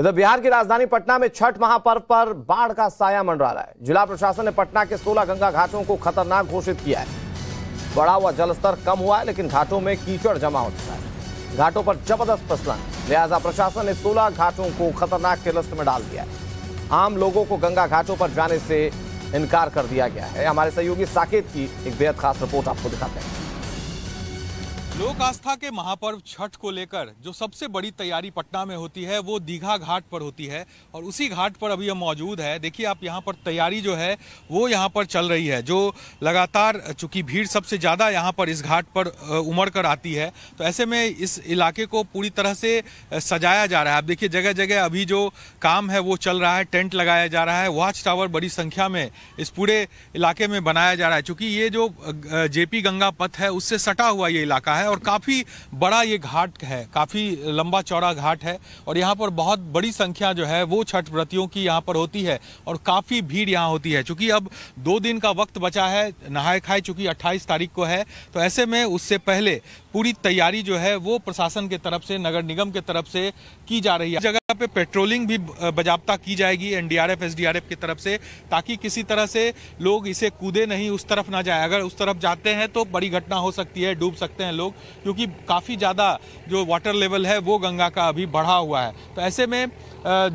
इधर बिहार की राजधानी पटना में छठ महापर्व पर बाढ़ का साया मंडरा रहा है जिला प्रशासन ने पटना के सोलह गंगा घाटों को खतरनाक घोषित किया है बढ़ा हुआ जलस्तर कम हुआ है लेकिन घाटों में कीचड़ जमा हो चुका है घाटों पर जबरदस्त फसलन लिहाजा प्रशासन ने सोलह घाटों को खतरनाक के लिस्ट में डाल दिया है आम लोगों को गंगा घाटों पर जाने से इनकार कर दिया गया है हमारे सहयोगी साकेत की एक बेहद खास रिपोर्ट आपको दिखाते हैं लोक आस्था के महापर्व छठ को लेकर जो सबसे बड़ी तैयारी पटना में होती है वो दीघा घाट पर होती है और उसी घाट पर अभी हम मौजूद है देखिए आप यहाँ पर तैयारी जो है वो यहाँ पर चल रही है जो लगातार चूंकि भीड़ सबसे ज़्यादा यहाँ पर इस घाट पर उमड़ कर आती है तो ऐसे में इस इलाके को पूरी तरह से सजाया जा रहा है आप देखिए जगह जगह अभी जो काम है वो चल रहा है टेंट लगाया जा रहा है वॉच टावर बड़ी संख्या में इस पूरे इलाके में बनाया जा रहा है चूँकि ये जो जे गंगा पथ है उससे सटा हुआ ये इलाका है है और काफ़ी बड़ा ये घाट है काफ़ी लंबा चौड़ा घाट है और यहाँ पर बहुत बड़ी संख्या जो है वो छठ व्रतियों की यहाँ पर होती है और काफ़ी भीड़ यहाँ होती है चूंकि अब दो दिन का वक्त बचा है नहाए खाए चूंकि अट्ठाईस तारीख को है तो ऐसे में उससे पहले पूरी तैयारी जो है वो प्रशासन के तरफ से नगर निगम के तरफ से की जा रही है जगह पे पेट्रोलिंग भी बजाबता की जाएगी एनडीआरएफ एसडीआरएफ की तरफ से ताकि किसी तरह से लोग इसे कूदे नहीं उस तरफ ना जाए अगर उस तरफ जाते हैं तो बड़ी घटना हो सकती है डूब सकते हैं लोग क्योंकि काफ़ी ज़्यादा जो वाटर लेवल है वो गंगा का अभी बढ़ा हुआ है तो ऐसे में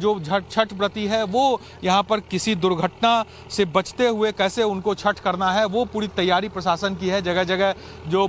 जो छठ छठ व्रती है वो यहाँ पर किसी दुर्घटना से बचते हुए कैसे उनको छठ करना है वो पूरी तैयारी प्रशासन की है जगह जगह जो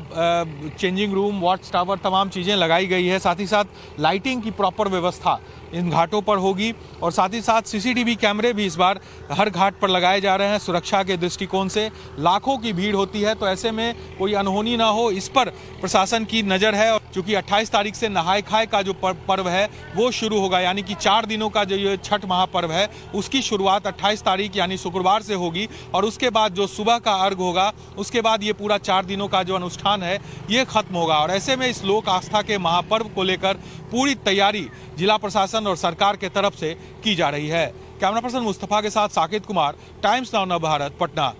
चेंजिंग रूम वॉच टावर तमाम चीज़ें लगाई गई है साथ ही साथ लाइटिंग की प्रॉपर व्यवस्था इन घाटों पर होगी और साथ ही साथ सीसीटीवी कैमरे भी इस बार हर घाट पर लगाए जा रहे हैं सुरक्षा के दृष्टिकोण से लाखों की भीड़ होती है तो ऐसे में कोई अनहोनी ना हो इस पर प्रशासन की नज़र है क्योंकि चूँकि अट्ठाईस तारीख से नहाय खाए का जो पर्व है वो शुरू होगा यानी कि चार दिनों का जो ये छठ महापर्व है उसकी शुरुआत 28 तारीख यानी शुक्रवार से होगी और उसके बाद जो सुबह का अर्घ होगा उसके बाद ये पूरा चार दिनों का जो अनुष्ठान है ये खत्म होगा और ऐसे में इस लोक आस्था के महापर्व को लेकर पूरी तैयारी जिला प्रशासन और सरकार के तरफ से की जा रही है कैमरा पर्सन मुस्तफ़ा के साथ साकेत कुमार टाइम्स नाव नव भारत पटना